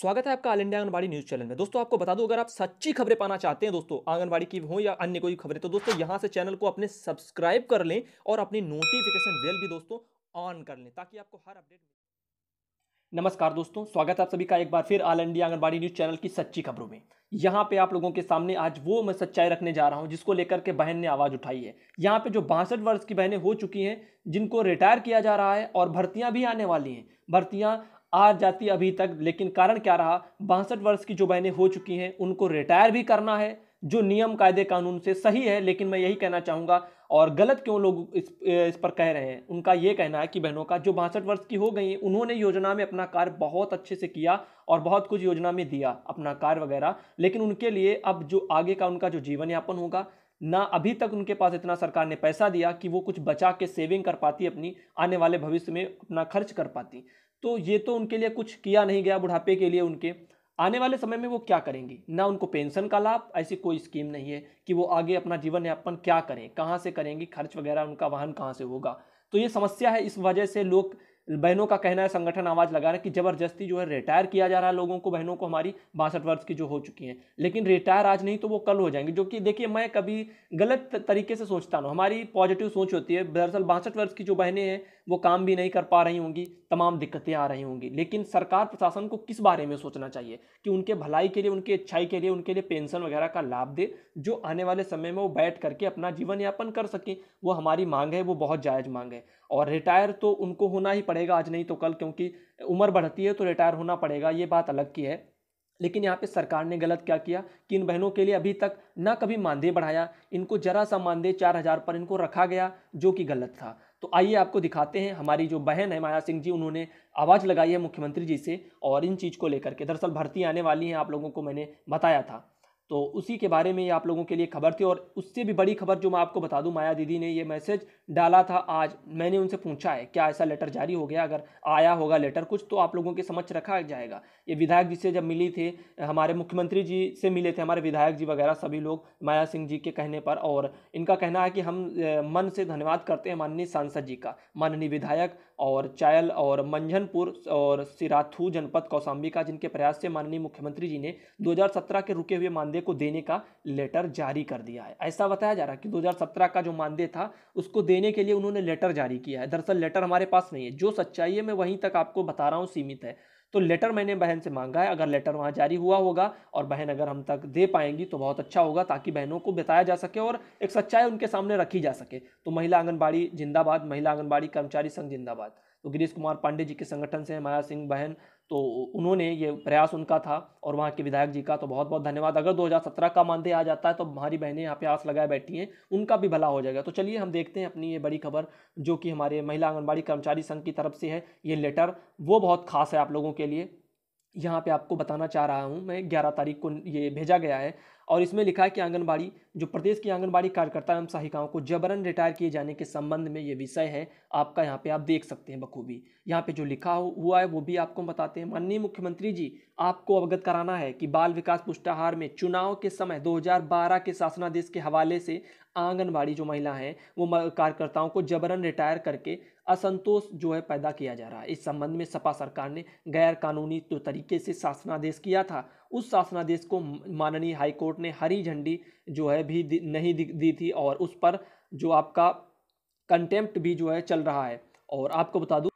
स्वागत है आपका all India Anganwadi news channel में दोस्तों आपको बता दूं अगर आप सच्ची खबरें पाना चाहते हैं दोस्तों आंगनबाड़ी की हो या अन्य कोई खबरें तो दोस्तों यहां से चैनल को अपने सब्सक्राइब कर लें और अपनी नोटिफिकेशन बेल भी दोस्तों ऑन कर लें ताकि आपको हर अपडेट नमस्कार दोस्तों स्वागत है आप सभी का एक बार फिर all India Anganwadi news channel की सच्ची खबरों में यहाँ पे आप लोगों के सामने आज वो मैं सच्चाई रखने जा रहा हूँ जिसको लेकर के बहन ने आवाज़ उठाई है यहाँ पे जो बासठ वर्ष की बहनें हो चुकी हैं जिनको रिटायर किया जा रहा है और भर्तियाँ भी आने वाली हैं भर्तियाँ आ जाती अभी तक लेकिन कारण क्या रहा बासठ वर्ष की जो बहनें हो चुकी हैं उनको रिटायर भी करना है जो नियम कायदे कानून से सही है लेकिन मैं यही कहना चाहूँगा और गलत क्यों लोग इस इस पर कह रहे हैं उनका ये कहना है कि बहनों का जो बासठ वर्ष की हो गई हैं उन्होंने योजना में अपना कार्य बहुत अच्छे से किया और बहुत कुछ योजना में दिया अपना कार्य वगैरह लेकिन उनके लिए अब जो आगे का उनका जो जीवन यापन होगा ना अभी तक उनके पास इतना सरकार ने पैसा दिया कि वो कुछ बचा के सेविंग कर पाती अपनी आने वाले भविष्य में अपना खर्च कर पाती तो ये तो उनके लिए कुछ किया नहीं गया बुढ़ापे के लिए उनके आने वाले समय में वो क्या करेंगी ना उनको पेंशन का लाभ ऐसी कोई स्कीम नहीं है कि वो आगे अपना जीवन यापन क्या करें कहाँ से करेंगी खर्च वगैरह उनका वाहन कहाँ से होगा तो ये समस्या है इस वजह से लोग बहनों का कहना है संगठन आवाज़ लगा रहा है कि ज़बरदस्ती जो है रिटायर किया जा रहा है लोगों को बहनों को हमारी बासठ वर्ष की जो हो चुकी हैं लेकिन रिटायर आज नहीं तो वो कल हो जाएंगे जो कि देखिए मैं कभी गलत तरीके से सोचता हूँ हमारी पॉजिटिव सोच होती है दरअसल बासठ वर्ष की जो बहनें हैं वो काम भी नहीं कर पा रही होंगी तमाम दिक्कतें आ रही होंगी लेकिन सरकार प्रशासन को किस बारे में सोचना चाहिए कि उनके भलाई के लिए उनकी अच्छाई के लिए उनके लिए पेंशन वगैरह का लाभ दे जो आने वाले समय में वो बैठ करके अपना जीवन यापन कर सकें वो हमारी मांग है वो बहुत जायज़ मांग है और रिटायर तो उनको होना ही पड़ेगा आज नहीं तो कल क्योंकि उम्र बढ़ती है तो रिटायर होना पड़ेगा ये बात अलग की है लेकिन यहाँ पे सरकार ने गलत क्या किया कि इन बहनों के लिए अभी तक ना कभी मानदेय बढ़ाया इनको जरा सा मानदेय चार हज़ार पर इनको रखा गया जो कि गलत था तो आइए आपको दिखाते हैं हमारी जो बहन है माया सिंह जी उन्होंने आवाज़ लगाई है मुख्यमंत्री जी से और इन चीज़ को लेकर के दरअसल भर्ती आने वाली हैं आप लोगों को मैंने बताया था तो उसी के बारे में ये आप लोगों के लिए खबर थी और उससे भी बड़ी खबर जो मैं आपको बता दूं माया दीदी ने ये मैसेज डाला था आज मैंने उनसे पूछा है क्या ऐसा लेटर जारी हो गया अगर आया होगा लेटर कुछ तो आप लोगों के समझ रखा जाएगा ये विधायक जी से जब मिली थे हमारे मुख्यमंत्री जी से मिले थे हमारे विधायक जी वगैरह सभी लोग माया सिंह जी के कहने पर और इनका कहना है कि हम मन से धन्यवाद करते हैं माननीय सांसद जी का माननीय विधायक और चायल और मंझनपुर और सिराथू जनपद कौसाम्बी का जिनके प्रयास से माननीय मुख्यमंत्री जी ने 2017 के रुके हुए मानदेय को देने का लेटर जारी कर दिया है ऐसा बताया जा रहा है कि 2017 का जो मानदेय था उसको देने के लिए उन्होंने लेटर जारी किया है दरअसल लेटर हमारे पास नहीं है जो सच्चाई है मैं वहीं तक आपको बता रहा हूँ सीमित है तो लेटर मैंने बहन से मांगा है अगर लेटर वहाँ जारी हुआ होगा और बहन अगर हम तक दे पाएंगी तो बहुत अच्छा होगा ताकि बहनों को बताया जा सके और एक सच्चाई उनके सामने रखी जा सके तो महिला आंगनबाड़ी जिंदाबाद महिला आंगनबाड़ी कर्मचारी संघ जिंदाबाद तो गिरीश कुमार पांडे जी के संगठन से माया सिंह बहन तो उन्होंने ये प्रयास उनका था और वहाँ के विधायक जी का तो बहुत बहुत धन्यवाद अगर 2017 का मानदेय आ जाता है तो हमारी बहनें यहाँ पे आस लगाए बैठी हैं उनका भी भला हो जाएगा तो चलिए हम देखते हैं अपनी ये बड़ी खबर जो कि हमारे महिला आंगनबाड़ी कर्मचारी संघ की तरफ से है ये लेटर वो बहुत खास है आप लोगों के लिए यहाँ पे आपको बताना चाह रहा हूँ मैं ग्यारह तारीख को ये भेजा गया है और इसमें लिखा है कि आंगनबाड़ी जो प्रदेश की आंगनबाड़ी कार्यकर्ता एवं सहायिकाओं को जबरन रिटायर किए जाने के संबंध में ये विषय है आपका यहाँ पे आप देख सकते हैं बखूबी यहाँ पे जो लिखा हुआ है वो भी आपको बताते हैं माननीय मुख्यमंत्री जी आपको अवगत कराना है कि बाल विकास पुष्टाहार में चुनाव के समय दो के शासनादेश के हवाले से आंगनबाड़ी जो महिला हैं वो कार्यकर्ताओं को जबरन रिटायर करके असंतोष जो है पैदा किया जा रहा है इस संबंध में सपा सरकार ने गैर कानूनी तो तरीके से शासनादेश किया था उस शासनादेश को माननीय हाईकोर्ट ने हरी झंडी जो है भी दि, नहीं दि, दी थी और उस पर जो आपका कंटेम्प्ट भी जो है चल रहा है और आपको बता दूँ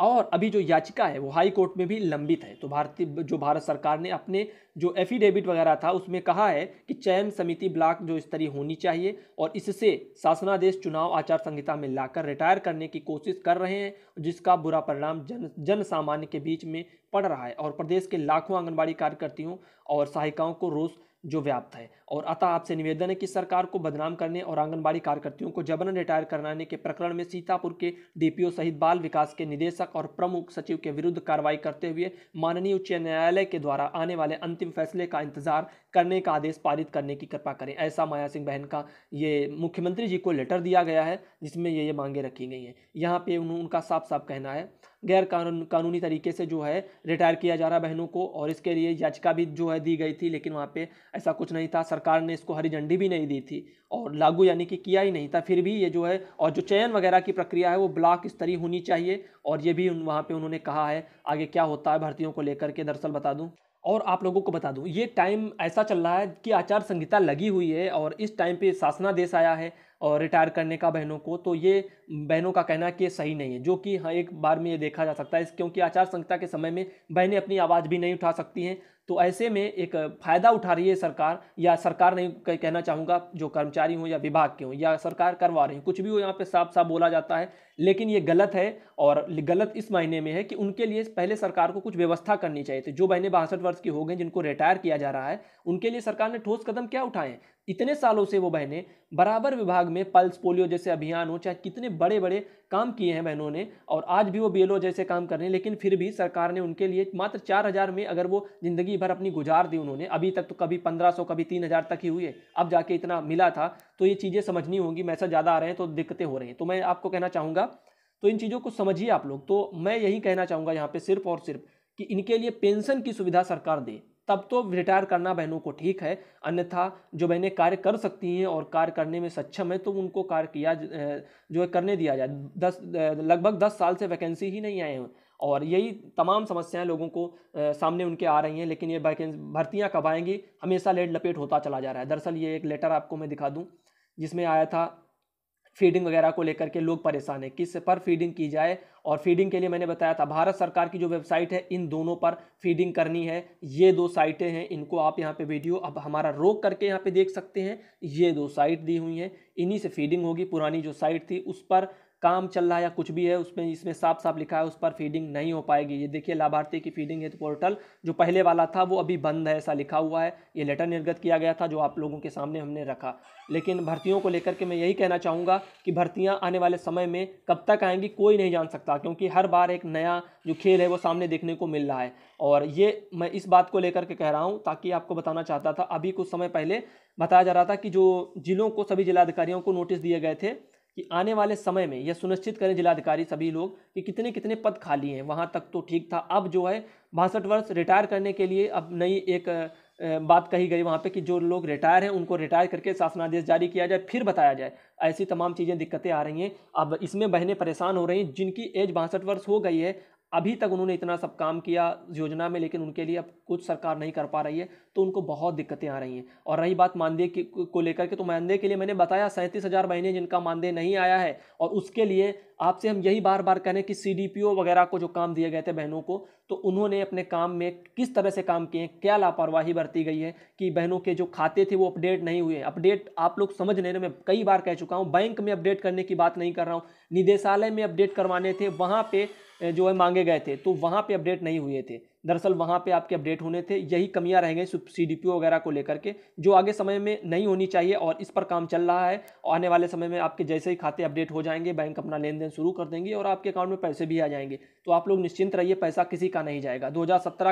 और अभी जो याचिका है वो हाई कोर्ट में भी लंबित है तो भारतीय जो भारत सरकार ने अपने जो एफिडेविट वगैरह था उसमें कहा है कि चयन समिति ब्लॉक जो स्तरीय होनी चाहिए और इससे शासनादेश चुनाव आचार संहिता में लाकर रिटायर करने की कोशिश कर रहे हैं जिसका बुरा परिणाम जन जन सामान्य के बीच में पड़ रहा है और प्रदेश के लाखों आंगनबाड़ी कार्यकर्तियों और सहायिकाओं को रोज़ जो व्याप्त है और अतः आपसे निवेदन है कि सरकार को बदनाम करने और आंगनबाड़ी कार्यकर्तियों को जबरन रिटायर कराने के प्रकरण में सीतापुर के डीपीओ सहित बाल विकास के निदेशक और प्रमुख सचिव के विरुद्ध कार्रवाई करते हुए माननीय उच्च न्यायालय के द्वारा आने वाले अंतिम फैसले का इंतजार करने का आदेश पारित करने की कृपा करें ऐसा माया सिंह बहन का ये मुख्यमंत्री जी को लेटर दिया गया है जिसमें ये ये मांगे रखी गई हैं यहाँ पे उनका साफ साफ कहना है गैर कानून कानूनी तरीके से जो है रिटायर किया जा रहा है बहनों को और इसके लिए याचिका भी जो है दी गई थी लेकिन वहाँ पे ऐसा कुछ नहीं था सरकार ने इसको हरी झंडी भी नहीं दी थी और लागू यानी कि किया ही नहीं था फिर भी ये जो है और जो चयन वगैरह की प्रक्रिया है वो ब्लॉक स्तरीय होनी चाहिए और ये भी उन वहाँ पर उन्होंने कहा है आगे क्या होता है भर्तियों को लेकर के दरअसल बता दूँ और आप लोगों को बता दूं ये टाइम ऐसा चल रहा है कि आचार संहिता लगी हुई है और इस टाइम पे शासनादेश आया है और रिटायर करने का बहनों को तो ये बहनों का कहना कि सही नहीं है जो कि हाँ एक बार में ये देखा जा सकता है क्योंकि आचार संहिता के समय में बहनें अपनी आवाज़ भी नहीं उठा सकती हैं तो ऐसे में एक फ़ायदा उठा रही है सरकार या सरकार नहीं कहना चाहूँगा जो कर्मचारी हों या विभाग के हों या सरकार करवा रही हूँ कुछ भी हो यहाँ पे साफ साफ बोला जाता है लेकिन ये गलत है और गलत इस मायने में है कि उनके लिए पहले सरकार को कुछ व्यवस्था करनी चाहिए थी जो बहने बासठ वर्ष की हो गई जिनको रिटायर किया जा रहा है उनके लिए सरकार ने ठोस कदम क्या उठाए कितने सालों से वो बहनें बराबर विभाग में पल्स पोलियो जैसे अभियान हो चाहे कितने बड़े बड़े काम किए हैं बहनों ने और आज भी वो बेलो जैसे काम कर रहे हैं लेकिन फिर भी सरकार ने उनके लिए मात्र चार हज़ार में अगर वो ज़िंदगी भर अपनी गुजार दी उन्होंने अभी तक तो कभी पंद्रह सौ कभी तीन हज़ार तक ही हुई है अब जाके इतना मिला था तो ये चीज़ें समझनी होंगी मैसेज ज़्यादा आ रहे हैं तो दिक्कतें हो रही हैं तो मैं आपको कहना चाहूँगा तो इन चीज़ों को समझिए आप लोग तो मैं यही कहना चाहूँगा यहाँ पर सिर्फ और सिर्फ कि इनके लिए पेंशन की सुविधा सरकार दे तब तो रिटायर करना बहनों को ठीक है अन्यथा जो बहनें कार्य कर सकती हैं और कार्य करने में सक्षम है तो उनको कार्य किया जो है करने दिया जाए दस लगभग दस साल से वैकेंसी ही नहीं आए हैं और यही तमाम समस्याएं लोगों को सामने उनके आ रही हैं लेकिन ये वैकेंसी भर्तियाँ कब आएंगी हमेशा लेट लपेट होता चला जा रहा है दरअसल ये एक लेटर आपको मैं दिखा दूँ जिसमें आया था फीडिंग वगैरह को लेकर के लोग परेशान हैं किस पर फीडिंग की जाए और फीडिंग के लिए मैंने बताया था भारत सरकार की जो वेबसाइट है इन दोनों पर फीडिंग करनी है ये दो साइटें हैं इनको आप यहाँ पे वीडियो अब हमारा रोक करके यहाँ पे देख सकते हैं ये दो साइट दी हुई हैं इन्हीं से फीडिंग होगी पुरानी जो साइट थी उस पर काम चल रहा है या कुछ भी है उसमें इसमें साफ साफ लिखा है उस पर फीडिंग नहीं हो पाएगी ये देखिए लाभार्थी की फीडिंग हेतु पोर्टल जो पहले वाला था वो अभी बंद है ऐसा लिखा हुआ है ये लेटर निर्गत किया गया था जो आप लोगों के सामने हमने रखा लेकिन भर्तियों को लेकर के मैं यही कहना चाहूँगा कि भर्तियाँ आने वाले समय में कब तक आएंगी कोई नहीं जान सकता क्योंकि हर बार एक नया जो खेल है वो सामने देखने को मिल रहा है और ये मैं इस बात को लेकर के कह रहा हूँ ताकि आपको बताना चाहता था अभी कुछ समय पहले बताया जा रहा था कि जो जिलों को सभी जिलाधिकारियों को नोटिस दिए गए थे कि आने वाले समय में यह सुनिश्चित करें जिलाधिकारी सभी लोग कि कितने कितने पद खाली हैं वहाँ तक तो ठीक था अब जो है बासठ वर्ष रिटायर करने के लिए अब नई एक बात कही गई वहाँ पे कि जो लोग रिटायर हैं उनको रिटायर करके शासनादेश जारी किया जाए फिर बताया जाए ऐसी तमाम चीज़ें दिक्कतें आ रही हैं अब इसमें बहनें परेशान हो रही हैं जिनकी एज बासठ वर्ष हो गई है अभी तक उन्होंने इतना सब काम किया योजना में लेकिन उनके लिए अब कुछ सरकार नहीं कर पा रही है तो उनको बहुत दिक्कतें आ रही हैं और रही बात मानदेय को लेकर के तो मानदेय के लिए मैंने बताया सैंतीस हज़ार महीने जिनका मानदेय नहीं आया है और उसके लिए आपसे हम यही बार बार कह रहे हैं कि सी वगैरह को जो काम दिए गए थे बहनों को तो उन्होंने अपने काम में किस तरह से काम किए क्या लापरवाही बरती गई है कि बहनों के जो खाते थे वो अपडेट नहीं हुए अपडेट आप लोग समझ नहीं रहे मैं कई बार कह चुका हूँ बैंक में अपडेट करने की बात नहीं कर रहा हूँ निदेशालय में अपडेट करवाने थे वहाँ पर जो है मांगे गए थे तो वहाँ पे अपडेट नहीं हुए थे दरअसल वहाँ पे आपके अपडेट होने थे यही कमियाँ रह गई सी वगैरह को लेकर के जो आगे समय में नहीं होनी चाहिए और इस पर काम चल रहा है आने वाले समय में आपके जैसे ही खाते अपडेट हो जाएंगे बैंक अपना लेन देन शुरू कर देंगे और आपके अकाउंट में पैसे भी आ जाएंगे तो आप लोग निश्चिंत रहिए पैसा किसी का नहीं जाएगा दो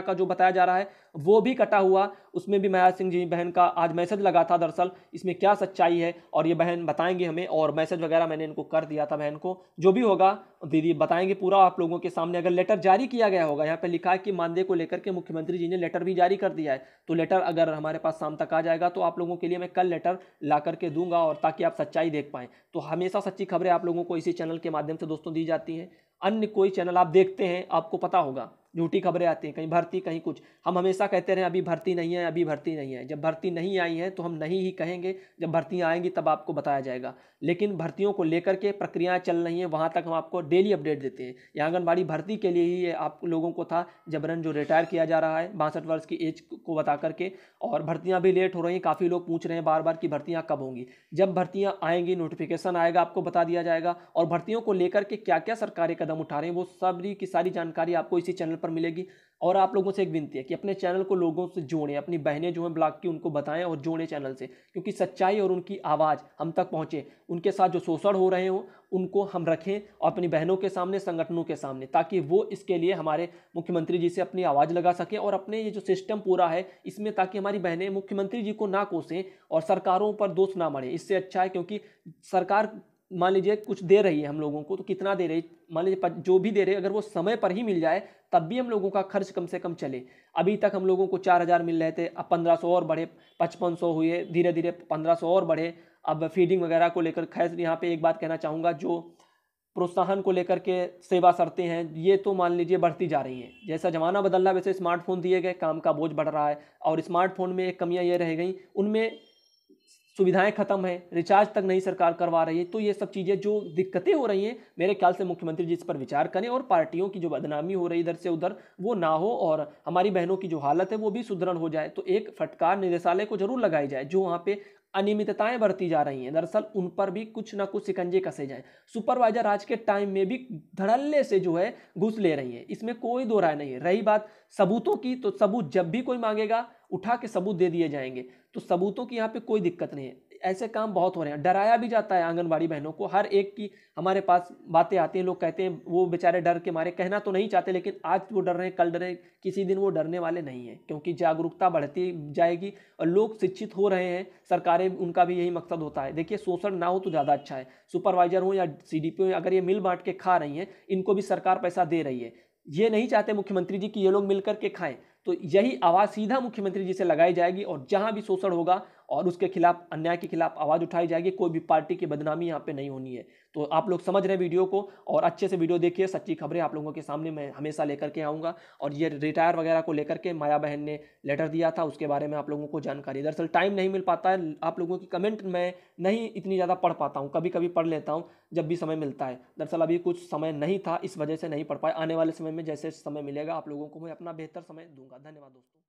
का जो बताया जा रहा है वो भी कटा हुआ उसमें भी माया सिंह जी बहन का आज मैसेज लगा था दरअसल इसमें क्या सच्चाई है और ये बहन बताएंगे हमें और मैसेज वगैरह मैंने इनको कर दिया था बहन को जो भी होगा दीदी बताएंगे पूरा आप लोगों के सामने अगर लेटर जारी किया गया होगा यहाँ पर लिखा है कि मानदेय मामले को लेकर के मुख्यमंत्री जी ने लेटर भी जारी कर दिया है तो लेटर अगर हमारे पास शाम तक आ जाएगा तो आप लोगों के लिए मैं कल लेटर ला करके दूंगा और ताकि आप सच्चाई देख पाएँ तो हमेशा सच्ची खबरें आप लोगों को इसी चैनल के माध्यम से दोस्तों दी जाती हैं अन्य कोई चैनल आप देखते हैं आपको पता होगा झूठी खबरें आती हैं कहीं भर्ती कहीं कुछ हम हमेशा कहते रहे अभी भर्ती नहीं है अभी भर्ती नहीं है जब भर्ती नहीं आई है तो हम नहीं ही कहेंगे जब भर्तियाँ आएंगी तब आपको बताया जाएगा लेकिन भर्तियों को लेकर के प्रक्रियाएं चल रही हैं वहाँ तक हम आपको डेली अपडेट देते हैं ये आंगनबाड़ी भर्ती के लिए ही आप लोगों को था जबरन जो रिटायर किया जा रहा है बासठ वर्ष की एज को बता करके और भर्तियाँ भी लेट हो रही हैं काफ़ी लोग पूछ रहे हैं बार बार कि भर्तियाँ कब होंगी जब भर्तियाँ आएंगी नोटिफिकेशन आएगा आपको बता दिया जाएगा और भर्तियों को लेकर के क्या क्या सरकारी कदम उठा रहे हैं वो सभी की सारी जानकारी आपको इसी चैनल चैनल पर मिलेगी और आप लोगों से एक विनती है कि अपने चैनल को लोगों से जोड़ें अपनी बहनें जो हैं ब्लॉग की उनको बताएं और जोड़ें चैनल से क्योंकि सच्चाई और उनकी आवाज़ हम तक पहुँचे उनके साथ जो शोषण हो रहे हों उनको हम रखें और अपनी बहनों के सामने संगठनों के सामने ताकि वो इसके लिए हमारे मुख्यमंत्री जी से अपनी आवाज़ लगा सकें और अपने ये जो सिस्टम पूरा है इसमें ताकि हमारी बहनें मुख्यमंत्री जी को ना कोसें और सरकारों पर दोष ना मरें इससे अच्छा है क्योंकि सरकार मान लीजिए कुछ दे रही है हम लोगों को तो कितना दे रही है मान लीजिए जो भी दे रही है अगर वो समय पर ही मिल जाए तब भी हम लोगों का खर्च कम से कम चले अभी तक हम लोगों को चार हज़ार मिल रहे थे अब पंद्रह सौ और बढ़े पचपन सौ हुए धीरे धीरे पंद्रह सौ और बढ़े अब फीडिंग वगैरह को लेकर खैर यहाँ पर एक बात कहना चाहूँगा जो प्रोत्साहन को लेकर के सेवा सरते हैं ये तो मान लीजिए बढ़ती जा रही हैं जैसा ज़माना बदल रहा है वैसे स्मार्टफोन दिए गए काम का बोझ बढ़ रहा है और स्मार्टफोन में एक कमियाँ ये रह गई उनमें सुविधाएं खत्म है रिचार्ज तक नहीं सरकार करवा रही है तो ये सब चीज़ें जो दिक्कतें हो रही हैं मेरे ख्याल से मुख्यमंत्री जी इस पर विचार करें और पार्टियों की जो बदनामी हो रही इधर से उधर वो ना हो और हमारी बहनों की जो हालत है वो भी सुदृढ़ हो जाए तो एक फटकार निदेशालय को जरूर लगाई जाए जो वहाँ पे अनियमितताएं बढ़ती जा रही हैं दरअसल उन पर भी कुछ ना कुछ सिकंजे कसे जाएं सुपरवाइजर आज के टाइम में भी धड़ल्ले से जो है घुस ले रही हैं इसमें कोई दो राय नहीं है रही बात सबूतों की तो सबूत जब भी कोई मांगेगा उठा के सबूत दे दिए जाएंगे तो सबूतों की यहाँ पे कोई दिक्कत नहीं है ऐसे काम बहुत हो रहे हैं डराया भी जाता है आंगनबाड़ी बहनों को हर एक की हमारे पास बातें आती हैं लोग कहते हैं वो बेचारे डर के मारे कहना तो नहीं चाहते लेकिन आज वो डर रहे हैं कल डर रहे हैं किसी दिन वो डरने वाले नहीं हैं क्योंकि जागरूकता बढ़ती जाएगी और लोग शिक्षित हो रहे हैं सरकारें उनका भी यही मकसद होता है देखिए शोषण ना हो तो ज़्यादा अच्छा है सुपरवाइजर हो या सी डी अगर ये मिल बांट के खा रही हैं इनको भी सरकार पैसा दे रही है ये नहीं चाहते मुख्यमंत्री जी कि ये लोग मिल करके खाएं तो यही आवाज़ सीधा मुख्यमंत्री जी से लगाई जाएगी और जहाँ भी शोषण होगा और उसके खिलाफ अन्याय के खिलाफ आवाज़ उठाई जाएगी कोई भी पार्टी की बदनामी यहाँ पे नहीं होनी है तो आप लोग समझ रहे हैं वीडियो को और अच्छे से वीडियो देखिए सच्ची खबरें आप लोगों के सामने मैं हमेशा लेकर के आऊँगा और ये रिटायर वगैरह को लेकर के माया बहन ने लेटर दिया था उसके बारे में आप लोगों को जानकारी दरअसल टाइम नहीं मिल पाता है आप लोगों की कमेंट मैं नहीं इतनी ज़्यादा पढ़ पाता हूँ कभी कभी पढ़ लेता हूँ जब भी समय मिलता है दरअसल अभी कुछ समय नहीं था इस वजह से नहीं पढ़ पाया आने वाले समय में जैसे समय मिलेगा आप लोगों को मैं अपना बेहतर समय दूंगा धन्यवाद दोस्तों